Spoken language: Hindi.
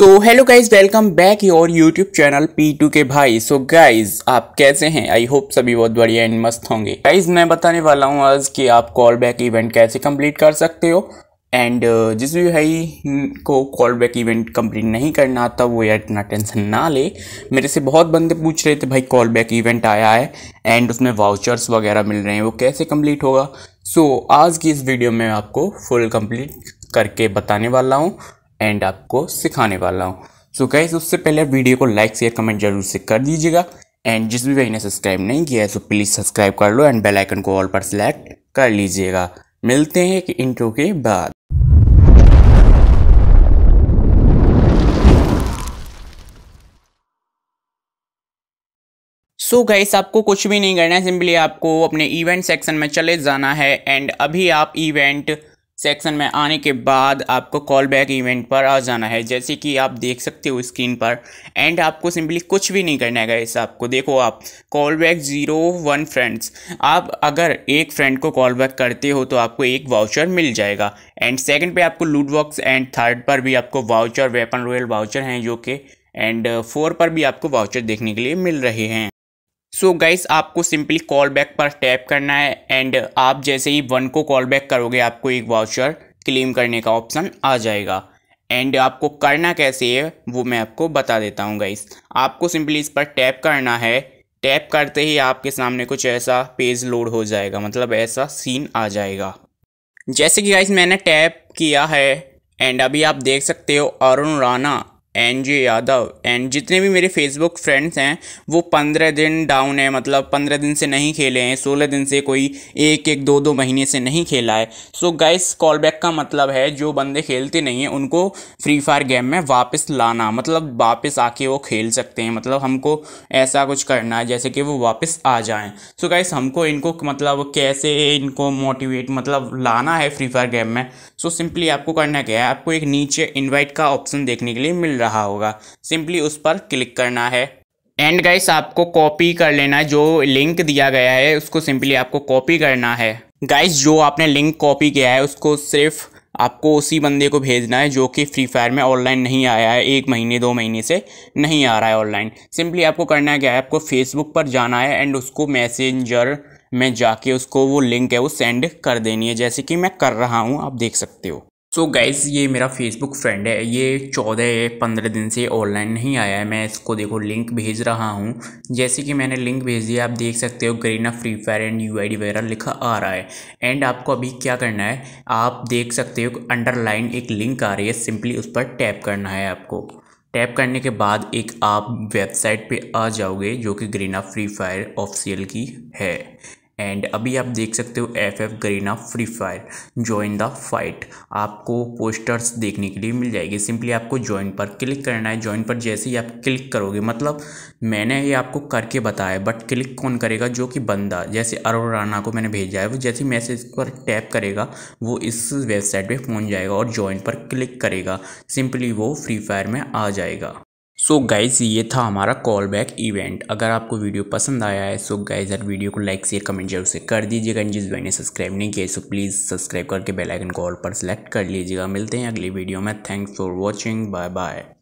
so hello guys welcome back your YouTube channel P two K भाई सो so गाइज आप कैसे हैं आई होप सभी बहुत बढ़िया एंड मस्त होंगे गाइज मैं बताने वाला हूँ आज कि आप कॉल बैक इवेंट कैसे कंप्लीट कर सकते हो एंड uh, जिस भी भाई को कॉल बैक इवेंट कंप्लीट नहीं करना आता वो यार इतना टेंशन ना ले मेरे से बहुत बंदे पूछ रहे थे भाई कॉल बैक इवेंट आया है एंड उसमें वाउचर्स वगैरह मिल रहे हैं वो कैसे कंप्लीट होगा सो so, आज की इस वीडियो में आपको फुल कंप्लीट करके बताने वाला हूँ एंड आपको सिखाने वाला हूँ सो so उससे पहले वीडियो को लाइक शेयर कमेंट जरूर से कर दीजिएगा एंड जिस भी भाई ने सब्सक्राइब नहीं किया है सो प्लीज़ सब्सक्राइब कर लो एंड बेल आइकन को ऑल पर सेलेक्ट कर लीजिएगा मिलते हैं एक इंट्रो के बाद सो so गाइस आपको कुछ भी नहीं करना है सिंपली आपको अपने इवेंट सेक्शन में चले जाना है एंड अभी आप इवेंट सेक्शन में आने के बाद आपको कॉल बैक इवेंट पर आ जाना है जैसे कि आप देख सकते हो स्क्रीन पर एंड आपको सिंपली कुछ भी नहीं करना है इस आपको देखो आप call back zero one friends आप अगर एक फ्रेंड को कॉल बैक करते हो तो आपको एक वाउचर मिल जाएगा एंड सेकंड पे आपको लूट बॉक्स एंड थर्ड पर भी आपको वाउचर वेपन रॉयल वाउचर हैं जो कि एंड फोर uh, पर भी आपको वाउचर देखने के लिए मिल रहे हैं सो so गाइस आपको सिंपली कॉल बैक पर टैप करना है एंड आप जैसे ही वन को कॉल बैक करोगे आपको एक वाउचर क्लेम करने का ऑप्शन आ जाएगा एंड आपको करना कैसे है वो मैं आपको बता देता हूँ गाइस आपको सिंपली इस पर टैप करना है टैप करते ही आपके सामने कुछ ऐसा पेज लोड हो जाएगा मतलब ऐसा सीन आ जाएगा जैसे कि गाइस मैंने टैप किया है एंड अभी आप देख सकते हो Arun Rana N J Yadav and जितने भी मेरे फेसबुक फ्रेंड्स हैं वो पंद्रह दिन डाउन है मतलब पंद्रह दिन से नहीं खेले हैं सोलह दिन से कोई एक एक दो दो महीने से नहीं खेला है सो गाइस कॉल बैक का मतलब है जो बंदे खेलते नहीं हैं उनको फ्री फायर गेम में वापस लाना मतलब वापस आके वो खेल सकते हैं मतलब हमको ऐसा कुछ करना है जैसे कि वो वापस आ जाएँ सो गाइस हमको इनको मतलब कैसे इनको मोटिवेट मतलब लाना है फ्री फायर गेम में सो so सिंपली आपको करना क्या है आपको एक नीचे इन्वाइट का ऑप्शन देखने के लिए मिल रहा रहा होगा सिंपली उस पर क्लिक करना है एंड गाइस आपको कॉपी कर लेना है जो लिंक दिया गया है उसको सिंपली आपको कॉपी करना है गाइस जो आपने लिंक कॉपी किया है उसको सिर्फ आपको उसी बंदे को भेजना है जो कि फ्री फायर में ऑनलाइन नहीं आया है एक महीने दो महीने से नहीं आ रहा है ऑनलाइन सिंपली आपको करना क्या है आपको फेसबुक पर जाना है एंड उसको मैसेंजर में जाके उसको वो लिंक है वो सेंड कर देनी है जैसे कि मैं कर रहा हूँ आप देख सकते हो सो so गाइज़ ये मेरा फेसबुक फ्रेंड है ये चौदह पंद्रह दिन से ऑनलाइन नहीं आया है मैं इसको देखो लिंक भेज रहा हूँ जैसे कि मैंने लिंक भेज दिया आप देख सकते हो Garena free fire and U I वगैरह लिखा आ रहा है एंड आपको अभी क्या करना है आप देख सकते हो अंडरलाइन एक लिंक आ रही है सिंपली उस पर टैप करना है आपको टैप करने के बाद एक आप वेबसाइट पर आ जाओगे जो कि ग्रीना फ्री फायर ऑफिशियल की है एंड अभी आप देख सकते हो F F Garena free fire join the fight आपको पोस्टर्स देखने के लिए मिल जाएगी सिंपली आपको ज्वाइन पर क्लिक करना है ज्वाइन पर जैसे ही आप क्लिक करोगे मतलब मैंने ये आपको करके बताया बट क्लिक कौन करेगा जो कि बंदा जैसे अरुण राणा को मैंने भेजा है वो जैसे मैसेज पर टैप करेगा वो इस वेबसाइट पर पहुँच जाएगा और ज्वाइन पर क्लिक करेगा सिंपली वो फ्री फायर में आ जाएगा सो so गाइज़ ये था हमारा कॉल बैक इवेंट अगर आपको वीडियो पसंद आया है सो गाइज़ यार वीडियो को लाइक शेयर कमेंट जरूर से कर दीजिएगा जिस भाई ने सब्सक्राइब नहीं किया सो प्लीज़ सब्सक्राइब करके बेल आइकन को ऑल पर सेलेक्ट कर लीजिएगा मिलते हैं अगली वीडियो में thanks for watching bye bye